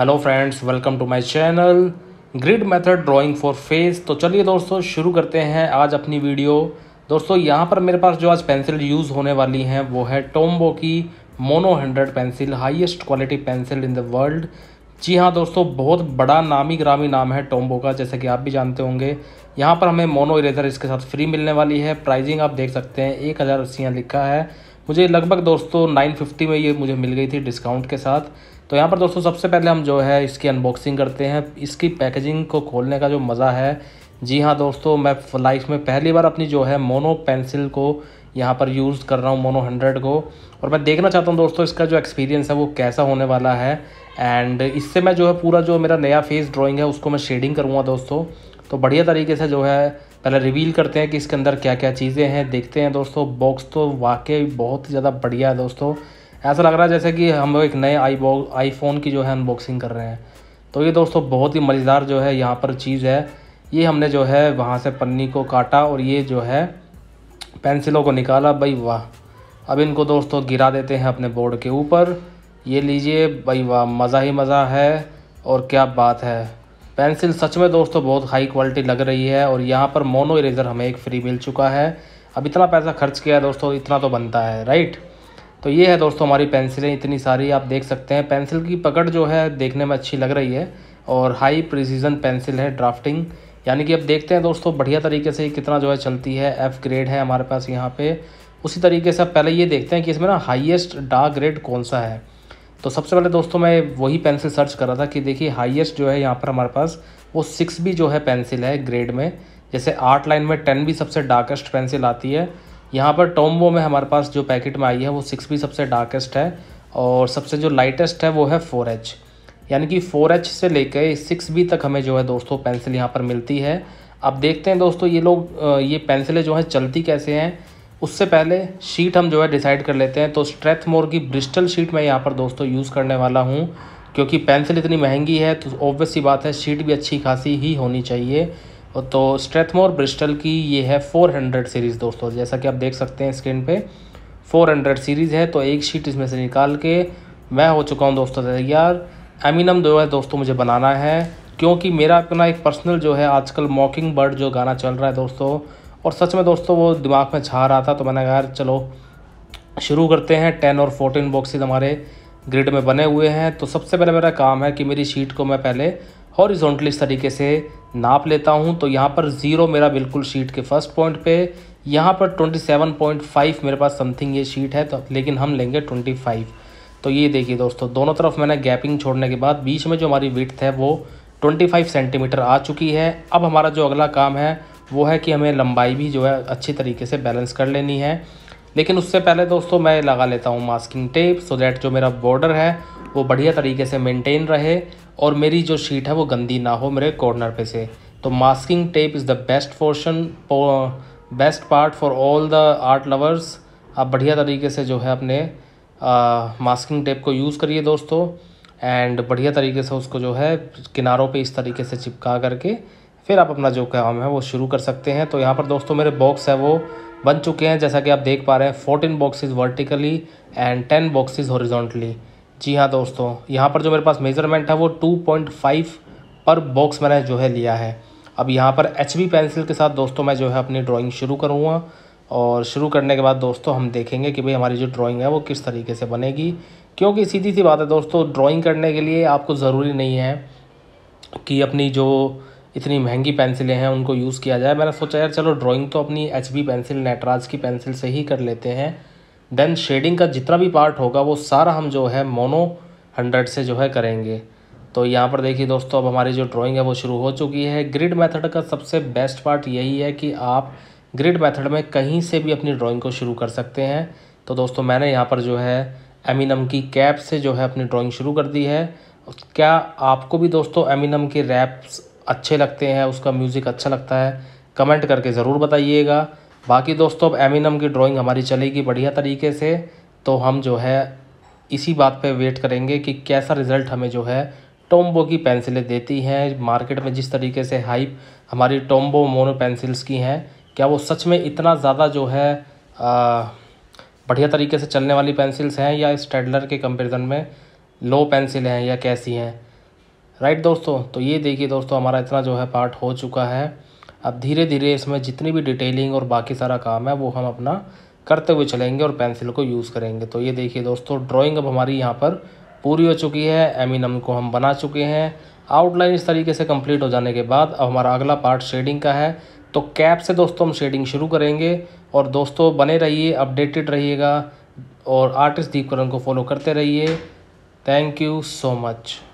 hello friends welcome to my channel grid method drawing for face तो चलिए दोस्तों शुरू करते हैं आज अपनी वीडियो दोस्तों यहाँ पर मेरे पास जो आज पेंसिल यूज़ होने वाली हैं वो है टोम्बो की mono hundred pencil highest quality pencil in the world जी हाँ दोस्तों बहुत बड़ा नामी ग्रामी नाम है टोम्बो का जैसे कि आप भी जानते होंगे यहाँ पर हमें मोनो इरेजर इसके साथ फ्री मिलने वाली है प्राइजिंग आप देख सकते हैं एक हज़ार लिखा है मुझे लगभग दोस्तों नाइन फिफ्टी में ये मुझे मिल गई थी डिस्काउंट के साथ तो यहाँ पर दोस्तों सबसे पहले हम जो है इसकी अनबॉक्सिंग करते हैं इसकी पैकेजिंग को खोलने का जो मज़ा है जी हाँ दोस्तों मैं लाइफ में पहली बार अपनी जो है मोनो पेंसिल को यहाँ पर यूज़ कर रहा हूँ मोनो हंड्रेड को और मैं देखना चाहता हूँ दोस्तों इसका जो एक्सपीरियंस है वो कैसा होने वाला है एंड इससे मैं जो है पूरा जो मेरा नया फेस ड्राइंग है उसको मैं शेडिंग करूँगा दोस्तों तो बढ़िया तरीके से जो है पहले रिवील करते हैं कि इसके अंदर क्या क्या चीज़ें हैं देखते हैं दोस्तों बॉक्स तो वाकई बहुत ज़्यादा बढ़िया है दोस्तों ऐसा लग रहा है जैसे कि हम लोग एक नए आई आईफोन की जो है अनबॉक्सिंग कर रहे हैं तो ये दोस्तों बहुत ही मज़ेदार जो है यहाँ पर चीज़ है ये हमने जो है वहाँ से पन्नी को काटा और ये जो है पेंसिलों को निकाला भाई वाह अब इनको दोस्तों गिरा देते हैं अपने बोर्ड के ऊपर ये लीजिए भाई वाह मज़ा ही मज़ा है और क्या बात है पेंसिल सच में दोस्तों बहुत हाई क्वालिटी लग रही है और यहाँ पर मोनो इरेज़र हमें एक फ्री मिल चुका है अब इतना पैसा खर्च किया है दोस्तों इतना तो बनता है राइट तो ये है दोस्तों हमारी पेंसिलें इतनी सारी आप देख सकते हैं पेंसिल की पकड़ जो है देखने में अच्छी लग रही है और हाई प्रिसीजन पेंसिल है ड्राफ्टिंग यानी कि अब देखते हैं दोस्तों बढ़िया तरीके से कितना जो है चलती है एफ़ ग्रेड है हमारे पास यहाँ पे उसी तरीके से पहले ये देखते हैं कि इसमें ना हाईएस्ट डार्क ग्रेड कौन सा है तो सबसे पहले दोस्तों मैं वही पेंसिल सर्च कर रहा था कि देखिए हाईएस्ट जो है यहाँ पर हमारे पास वो सिक्स भी जो है पेंसिल है ग्रेड में जैसे आर्ट लाइन में टेन भी सबसे डार्केस्ट पेंसिल आती है यहाँ पर टोम्बो में हमारे पास जो पैकेट में आई है वो सिक्स बी सबसे डार्केस्ट है और सबसे जो लाइटेस्ट है वो है फोर एच यानी कि फोर एच से लेकर सिक्स बी तक हमें जो है दोस्तों पेंसिल यहाँ पर मिलती है अब देखते हैं दोस्तों ये लोग ये पेंसिलें जो हैं चलती कैसे हैं उससे पहले शीट हम जो है डिसाइड कर लेते हैं तो मोर की ब्रिस्टल शीट मैं यहाँ पर दोस्तों यूज़ करने वाला हूँ क्योंकि पेंसिल इतनी महंगी है तो ऑब्वियस सी बात है शीट भी अच्छी खासी ही होनी चाहिए तो स्ट्रेथमोर ब्रिस्टल की ये है 400 सीरीज़ दोस्तों जैसा कि आप देख सकते हैं स्क्रीन पे 400 सीरीज़ है तो एक शीट इसमें से निकाल के मैं हो चुका हूँ दोस्तों तैयार एमिनम दो है दोस्तों मुझे बनाना है क्योंकि मेरा अपना एक पर्सनल जो है आजकल मॉकिंग बर्ड जो गाना चल रहा है दोस्तों और सच में दोस्तों वो दिमाग में छा रहा था तो मैंने कहा यार चलो शुरू करते हैं टेन और फोर्टीन बॉक्सेज हमारे ग्रिड में बने हुए हैं तो सबसे पहले मेरा काम है कि मेरी शीट को मैं पहले हॉरिजॉन्टली तरीके से नाप लेता हूँ तो यहाँ पर ज़ीरो मेरा बिल्कुल शीट के फर्स्ट पॉइंट पे यहाँ पर 27.5 मेरे पास समथिंग ये शीट है तो लेकिन हम लेंगे 25 तो ये देखिए दोस्तों दोनों तरफ मैंने गैपिंग छोड़ने के बाद बीच में जो हमारी विथ है वो 25 सेंटीमीटर आ चुकी है अब हमारा जो अगला काम है वो है कि हमें लंबाई भी जो है अच्छी तरीके से बैलेंस कर लेनी है लेकिन उससे पहले दोस्तों मैं लगा लेता हूँ मास्किंग टेप सो दैट जो मेरा बॉर्डर है वो बढ़िया तरीके से मेनटेन रहे और मेरी जो शीट है वो गंदी ना हो मेरे कॉर्नर पे से तो masking tape is the best portion best part for all the art lovers आप बढ़िया तरीके से जो है अपने मास्किंग टेप को यूज़ करिए दोस्तों एंड बढ़िया तरीके से उसको जो है किनारों पे इस तरीके से चिपका करके फिर आप अपना जो काम है वो शुरू कर सकते हैं तो यहाँ पर दोस्तों मेरे बॉक्स है वो बन चुके हैं जैसा कि आप देख पा रहे हैं fourteen boxes vertically and ten boxes horizontally जी हाँ दोस्तों यहाँ पर जो मेरे पास मेज़रमेंट है वो 2.5 पर बॉक्स मैंने जो है लिया है अब यहाँ पर एच पेंसिल के साथ दोस्तों मैं जो है अपनी ड्राइंग शुरू करूँगा और शुरू करने के बाद दोस्तों हम देखेंगे कि भाई हमारी जो ड्राइंग है वो किस तरीके से बनेगी क्योंकि सीधी सी बात है दोस्तों ड्राइंग करने के लिए आपको ज़रूरी नहीं है कि अपनी जो इतनी महंगी पेंसिलें हैं उनको यूज़ किया जाए मैंने सोचा यार चलो ड्राइंग तो अपनी एच पेंसिल नेटराज की पेंसिल से ही कर लेते हैं देन शेडिंग का जितना भी पार्ट होगा वो सारा हम जो है मोनो हंड्रेड से जो है करेंगे तो यहाँ पर देखिए दोस्तों अब हमारी जो ड्राइंग है वो शुरू हो चुकी है ग्रिड मेथड का सबसे बेस्ट पार्ट यही है कि आप ग्रिड मेथड में कहीं से भी अपनी ड्राइंग को शुरू कर सकते हैं तो दोस्तों मैंने यहाँ पर जो है एमिनम की कैप से जो है अपनी ड्राइंग शुरू कर दी है क्या आपको भी दोस्तों एमिनम के रैप्स अच्छे लगते हैं उसका म्यूज़िक अच्छा लगता है कमेंट करके ज़रूर बताइएगा बाकी दोस्तों अब एमिनम की ड्राइंग हमारी चलेगी बढ़िया तरीके से तो हम जो है इसी बात पे वेट करेंगे कि कैसा रिज़ल्ट हमें जो है टोम्बो की पेंसिलें देती हैं मार्केट में जिस तरीके से हाइप हमारी टोम्बो मोनो पेंसिल्स की हैं क्या वो सच में इतना ज़्यादा जो है आ, बढ़िया तरीके से चलने वाली पेंसिल्स हैं या स्टेडलर के कंपेरिजन में लो पेंसिल हैं या कैसी हैं राइट दोस्तों तो ये देखिए दोस्तों हमारा इतना जो है पार्ट हो चुका है अब धीरे धीरे इसमें जितनी भी डिटेलिंग और बाकी सारा काम है वो हम अपना करते हुए चलेंगे और पेंसिल को यूज़ करेंगे तो ये देखिए दोस्तों ड्राइंग अब हमारी यहाँ पर पूरी हो चुकी है एमिनम को हम बना चुके हैं आउटलाइन इस तरीके से कंप्लीट हो जाने के बाद अब हमारा अगला पार्ट शेडिंग का है तो कैप से दोस्तों हम शेडिंग शुरू करेंगे और दोस्तों बने रहिए अपडेटेड रहिएगा और आर्टिस्ट दीपकरण को फॉलो करते रहिए थैंक यू सो मच